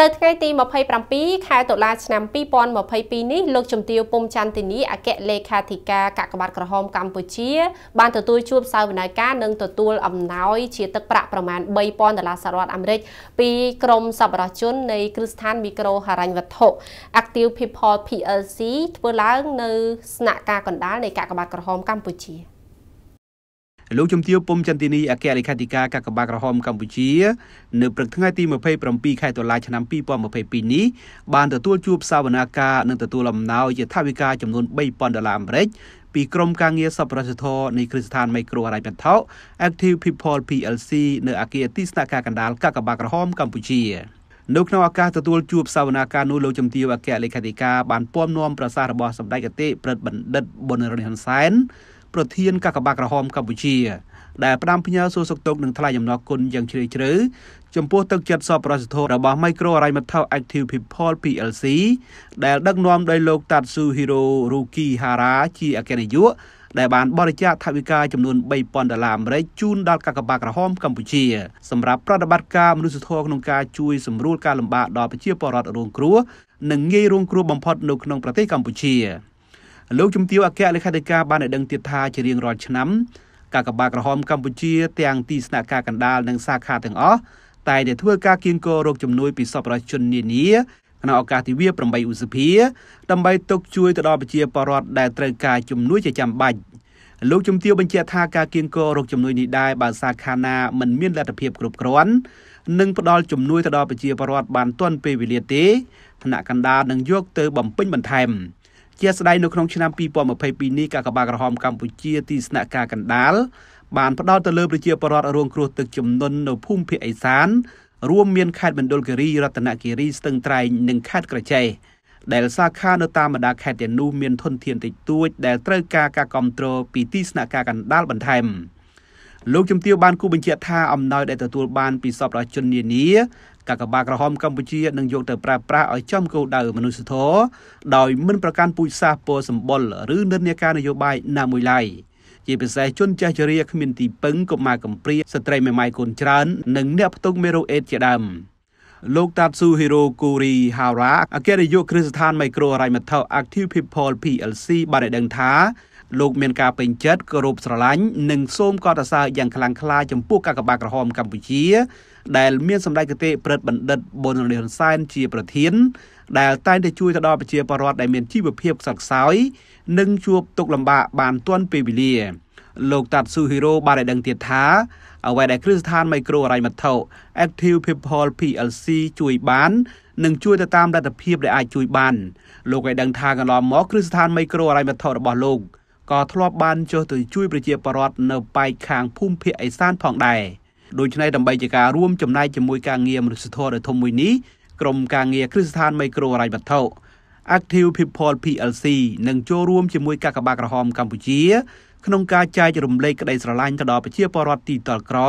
នៅថ្ងៃទី27ខែតុលាឆ្នាំ2022នេះលោកជំទាវពុំចន្ទនីអគ្គលេខាធិការកាកបាទក្រហមកម្ពុជាបានទទួលជួបសាវនាការនិងទទួលអំណោយ ជាទឹកប្រាក់ប្រមាណ3000ដុល្លារសហរដ្ឋអាមេរិកពីក្រមសប្បុរសជននៃ គ្រឹះស្ថានមីក្រូហិរញ្ញវត្ថុ Active People PLC ធ្វើឡើងនៅស្នាក់ការកណ្ដាលនៃកាកបាទក្រហមកម្ពុជា។លោកជំទាវពុំចន្ទនីអគ្គលេខាធិការកាកបាទក្រហមកម្ពុជានៅព្រឹកថ្ងៃទី27ខែតុលាឆ្នាំ2022នេះបានទទួលជួបសាវនាការនិងទទួលអំណោយជាថវិកាចំនួន3000ដុល្លារអាមេរិកពីក្រមការងារសប្បុរសធម៌នៃគ្រឹះស្ថានមីក្រូហិរញ្ញវត្ថុ Active People PLC នៅអគារទីស្នាក់ការកណ្ដាលកាកបាទក្រហមកម្ពុជានៅក្នុងឱកាសទទួលជួបសាវនាការនោះលោកជំទាវអគ្គលេខាធិការបានពំនាំប្រសាសន៍របស់សម្ដេចអតីតព្រឹទ្ធបណ្ឌិតប៊ុនរ៉ុនហ៊ុនសែនប្រធានកាកបាក្រហមកម្ពុជាដែលផ្ដាំផ្ញើសួរសុខទុក្ខនិងថ្លែងអំណរគុណយ៉ាងជ្រាលជ្រៅចំពោះទឹកចិត្តសប្បុរសធម៌របស់ Micro Arimathau Active People PLC ដែលដឹកនាំដោយលោក Tatsu Hiro Ruki Hara ជាអគ្គនាយកដែលបានបរិច្ចាគថវិកាចំនួន3000ដុល្លារអាមេរិកជូនដល់កាកបាក្រហមកម្ពុជា សម្រាប់ប្រតិបត្តិការមនុស្សធម៌ក្នុងការជួយសម្រួលការលំបាកដល់ប្រជាពលរដ្ឋរងគ្រោះនិងងាយរងគ្រោះបំផុត នៅក្នុងប្រទេសកម្ពុជាលោកជំទាវអគ្គលេខាធិការបានឲ្យដឹងទៀតថាជារៀងរាល់ឆ្នាំកាកបាទក្រហមកម្ពុជាទាំងទីស្នាក់ការកណ្ដាលនិងសាខាទាំងអស់តែតែធ្វើការគៀងគររោគជំនួយពីសប្បុរសជននានាក្នុងឱកាសទិវា8ឧសភាដើម្បីទុកជួយទៅដល់ប្រជាពលរដ្ឋដែលត្រូវការជំនួយជាចាំបាច់លោកជំទាវបញ្ជាក់ថាការគៀងគររោគជំនួយនេះដែរបើសាខាណាមិនមានលទ្ធភាពគ្រប់គ្រាន់និងផ្ដល់ជំនួយទៅដល់ប្រជាពលរដ្ឋបានទាន់ពេលវេលាទេថ្នាក់កណ្ដាលនឹងយកទៅបំពេញបន្ថែម។ជាស្ដែងនៅក្នុងឆ្នាំ2022នេះកាកបាទក្រហមកម្ពុជាទីស្នាក់ការកណ្ដាលបានផ្ដោតទៅលើប្រជាពលរដ្ឋរងគ្រោះទឹកជំនន់នៅភូមិភាគឦសានរួមមានខេត្តមណ្ឌលគិរីរតនគិរីស្ទឹងត្រែងនិងខេត្តក្រចេះដែលសាខានៅតាមបណ្ដាខេត្តទាំងនោះមានធនធានតិចតួច ដែលត្រូវការការគ្រប់គ្រងពីទីស្នាក់ការកណ្ដាលបន្ថែមលោកជំទាវបានគូបញ្ជាក់ថាអំណោយដែលទទួលបានពីសពរជននានាកាកបាទក្រហមកម្ពុជានឹងយកទៅប្រើប្រាស់ឲ្យចំគោលដៅមនុស្សធម៌ដោយមិនប្រកាន់ពូជសាសន៍ពណ៌សម្បុរឬនិន្នាការនយោបាយណាមួយឡើយជាពិសេសជនចាស់ជរាគ្មានទីពឹងកុមារកំព្រាស្ត្រីមេម៉ាយកូនច្រើន និងអ្នកផ្ទុកមេរោគអេដជាដើមលោកតាតស៊ូហ៊ីរ៉ូគូរីហារ៉ាអគ្គនាយក គ្រឹះស្ថានមីក្រូរ៉ៃមថោ Active People PLC បានឲ្យដឹងថាលោកមានការពេញចិត្តគោរពស្រឡាញ់និងសូមកោតសរសើរយ៉ាងខ្លាំងក្លាចំពោះកាកបាទក្រហមកម្ពុជា ដែលមានសម្ដេចគតិព្រឹទ្ធបណ្ឌិតប៊ុនរលីហ៊ុនសែនជាប្រធាន ដែលតែងតែជួយទៅដល់ប្រជាពលរដ្ឋដែលមានជីវភាពខ្សត់ខ្សោយនិងជួបទុក្ខលំបាកបានទាន់ពេលវេលាលោកតាត់ស៊ូហ៊ីរ៉ូបានឲ្យដឹងទៀតថា អ្វីដែលគ្រឹះស្ថានមីក្រូហិរញ្ញវត្ថុ Active People PLC ជួយបាននិងជួយទៅតាមលទ្ធភាពដែលអាចជួយបានលោកឲ្យដឹងថាកន្លងមក គ្រឹះស្ថានមីក្រូហិរញ្ញវត្ថុរបស់លោកក៏ធ្លាប់បានចុះទៅជួយប្រជាពលរដ្ឋនៅប៉ែកខាងភូមិភាគឦសានផងដែរដូច្នេះដើម្បីជាការរួមចំណែកជាមួយការងារមនុស្សធម៌ដ៏ធំមួយនេះក្រមការងារគ្រឹះស្ថានមីក្រូហិរញ្ញវត្ថុ Active People PLC នឹងចូលរួមជាមួយកាកបាទក្រហមកម្ពុជា ក្នុងការចែករំលែកក្តីស្រឡាញ់ទៅដល់ប្រជាពលរដ្ឋទីតលក្រ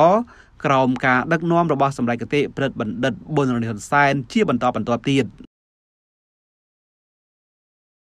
ក្រោមការដឹកនាំរបស់សម្ដេចគតិព្រឹទ្ធបណ្ឌិតប៊ុនរ៉ានីហ៊ុនសែនជា បន្តបន្ទាប់ទៀត